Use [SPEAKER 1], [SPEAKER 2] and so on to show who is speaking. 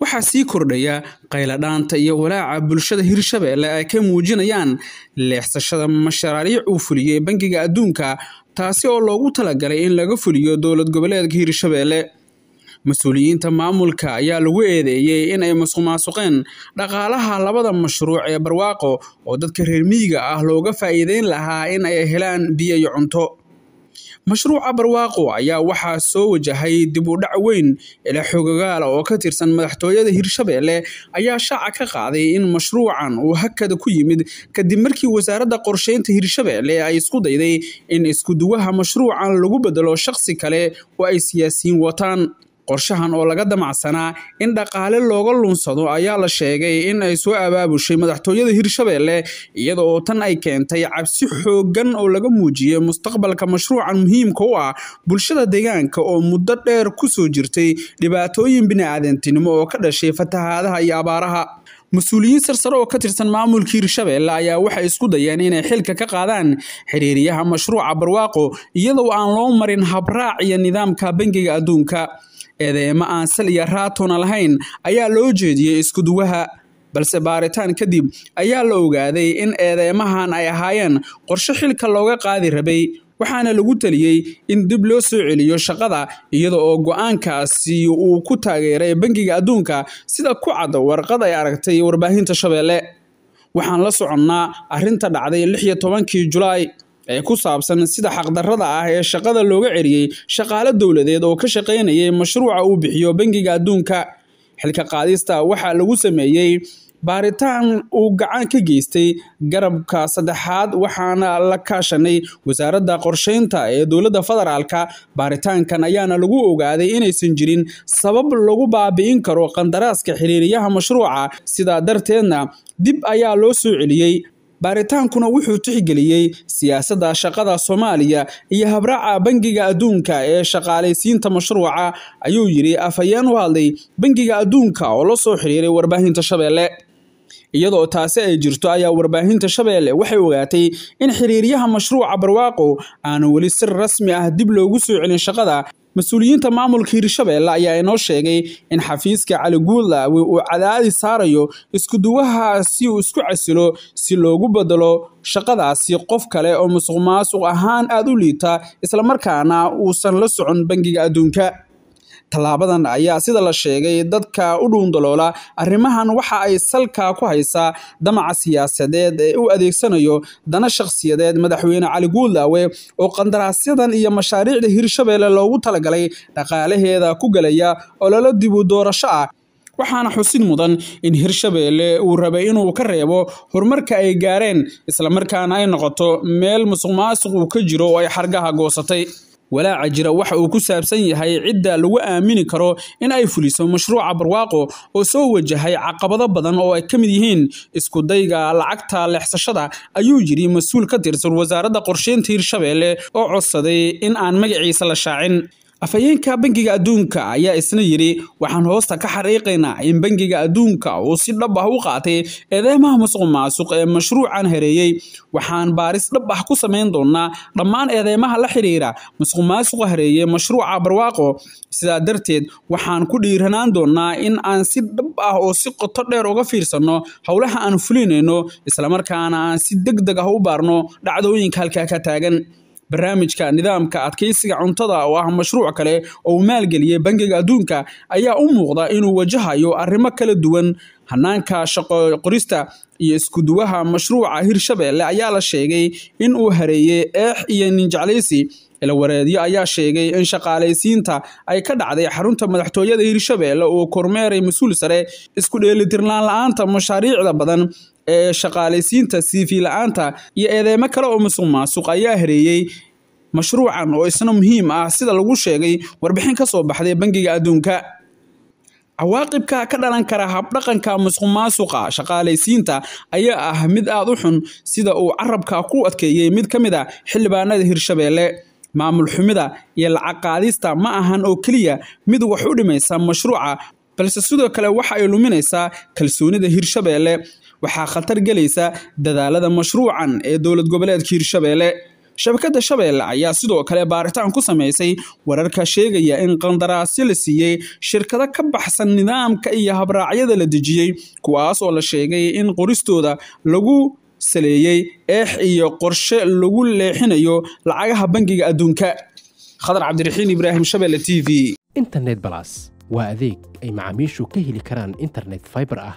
[SPEAKER 1] waxaa sii kordhaya qayladhaanta iyo walaaca bulshada hirshabeelle ay ka muujinayaan leexsashada mashaariic uu fuliyey bangiga adduunka taasi oo loogu talagalay in laga fuliyo dowlad goboleedka hirshabeelle mas-uuliyiinta maamulka ayaa lagu eedeeyey in ay masuqmaasuqeen dhaqaalaha labada mashruuc ee barwaaqo oo dadka reer miyiga ah looga faa'iideyn lahaa in ay helaan biyo iyo cunto mashruuca barwaaqo ayaa waxaa soo wajahay dib u dhac weyn ele xogogaala oo ka tirsan madaxtooyada hirshabeelle ayaa shaaca ka qaaday in mashruucan uu hakada ku yimid kadib markii wasaaradda qorsheynta hirshabeelle ay isku dayday in iskuduwaha mashruucan lagu bedelo shaksi kale oo ay siyaasiyiin wataan qorshahan oo laga damacsanaa in dhaqaale looga lunsado ayaa la sheegay in ay soo abaabushay madaxtooyada hirshabeelle iyada oo tan ay keentay cabsi xooggan oo laga muujiyay mustaqbalka mashruucan muhiimka u ah bulshada deegaanka oo muddo dheer ku soo jirtay dhibaatooyin bini'aadantinimo oo ka dhashay fatahaadaha iyo abaaraha mas-uuliyiin sarsare oo ka tirsan maamulka hirshabeelle ayaa waxay isku dayeen inay xilka ka qaadaan xiriiriyaha mashruuca barwaaqo iyadoo aan loo marin habraac iyo nidaamka bangiga adduunka eedeemo aan sal iyo raatona lahayn ayaa loo jeediyey iskuduwaha balse baaritaan kadib ayaa la ogaaday in eedeymahan ay ahaayeen qorshe xilka looga qaadi rabay waxaana lagu taliyey in dib loo soo celiyo shaqada iyada oo go'aankaasi uu ku taageeray bangiga adduunka sida ku cad warqad ay aragtay warbaahinta shabeelle waxaan la soconnaa arrinta dhacday lix iyo tobankii julaay ee ku saabsan sida xaqdarrada ah ee shaqada looga ceriyey shaqaale dowladeed oo ka shaqaynayay mashruuca uu bixiyo bangiga adduunka xilka qaadista waxaa lagu sameeyey baaritaan uu gacan ka geystay garabka saddexaad waxaana la kaashanay wasaaradda qorsheynta ee dowladda federaalka baaritaankan ayaana lagu ogaaday inaysan jirin sabab lagu baabi'in karo qandaraaska xiriiriyaha mashruuca sidaa darteedna dib ayaa loo soo celiyey baaritaankuna wuxuu tixgeliyey siyaasadda shaqada soomaaliya iyo habraaca bangiga adduunka ee shaqaalaysiinta mashruuca ayuu yidhi afhayeen u hadlay bangiga adduunka oo la soo xidhiiray warbaahinta shabeelle iyadoo taasi ay jirto ayaa warbaahinta shabeelle waxay ogaatay in xiriiryaha mashruuca barwaaqo aanu weli si rasmi ah dib loogu soo celin shaqada mas-uuliyiinta maamulka hirshabeelle ayaa inoo sheegay in xafiiska cali guudlaawi uu cadaadi saarayo iskuduwaha si uu isku casilo si loogu bedelo shaqadaasi qof kale oo musuq maasuq ahaan aada u liita islamarkaana uusan la socon bangiga adduunka tallaabadan ayaa sida la sheegay dadka u dhuundaloola arrimahan waxa ay salka ku haysaa damaca siyaasadeed ee u adeegsanayo dana shakhsiyadeed madaxweyne cali guuldaawe oo qandaraasyadan iyo mashaariicda hirshabeelle loogu talagalay dhaqaalaheeda ku gelaya ololo dibu doorasho ah waxaana xusid mudan in hirshabeelle uu rabay inuu ka reebo horumarka ay gaareen islamarkaana ay noqoto meel musuqmaasuq uu ka jiro oo ay xargaha goosatay walaaca jira waxa uu ku saabsan yahay cidda lagu aamini karo in ay fuliso mashruuca barwaaqo oo soo wajahay caqabado badan oo ay ka mid yihiin iskudayga lacagta leexsashada ayuu yidhi mas-uul ka tirsan wasaaradda qorsheynta hirshabeelle oo codsaday in aan magaciisa la shaacin afhayeenka bangiga adduunka ayaa isna yidhi waxaan hoosta ka xariiqaynaa in bangiga adduunka uu si dhab ah u qaatay eedeymaha musuq maasuq ee mashruucan hareeyey waxaan baaris dhab ah ku samayn doonnaa dhammaan eedeymaha la xidhiira musuq maasuqa hareeyey mashruuca barwaaqo sidaa darteed waxaan ku dhiiranaan doonnaa in aan si dhab ah oo si qoto dheer uga fiirsanno howlaha aan fulinayno islamarkaana aan si deg deg ah u baarno dhacdooyinka halkaa ka taagan barnaamijka nidaamka adkaysiga cuntada oo ah mashruuc kale oo uu maalgeliyey bangiga adduunka ayaa u muuqda inuu wajahayo arrimo kala duwan hanaanka shaqo qorista iyo iskuduwaha mashruuca hirshabeelle ayaa la sheegay in uu hareeyey eex iyo ninjeclaysi ilawareedyo ayaa sheegay in shaqaalaysiinta ay ka dhacday xarunta madaxtooyada hirshabeelle uu kormeeray mas-uul sare isku dheelitirnaan la-aanta mashaariicda badan ee shaqaalaysiinta siifi la-aanta iyo eedeymo kale oo musuqmaasuq ayaa hareeyey mashruucan oo isna muhiim ah sida lagu sheegay warbixin ka soo baxday bangiga adduunka cawaaqibka ka dhalan kara habdhaqanka musuqmaasuqa shaqaalaysiinta ayaa ah mid aad u xun sida uu carabka ku adkeeyey mid ka mid a ah xildhibaanada hirshabeelle maamul xumida iyo lacag qaadista ma ahan oo keliya mid wax u dhimaysa mashruuca balse sidoo kale waxa ay luminaysaa kalsoonida hirshabeelle waxaa khatar gelaysa dadaalada mashruucan ee dowlad goboleedka hirshabeelle shabakada shabeelle ayaa sidoo kale baaritaan ku samaysay wararka sheegaya in qandaraasyo la siiyey shirkado ka baxsan nidaamka iyo habraacyada la dejiyey kuwaas oo la sheegay in qoristooda lagu saleeyey eex iyo qorshe lagu leexinayo lacagaha bangiga adduunka khadar cabdiraxiin ibraahim shabeelle t v internet balas waa adeeg ay macaamiishu ka heli karaan internet fiber ah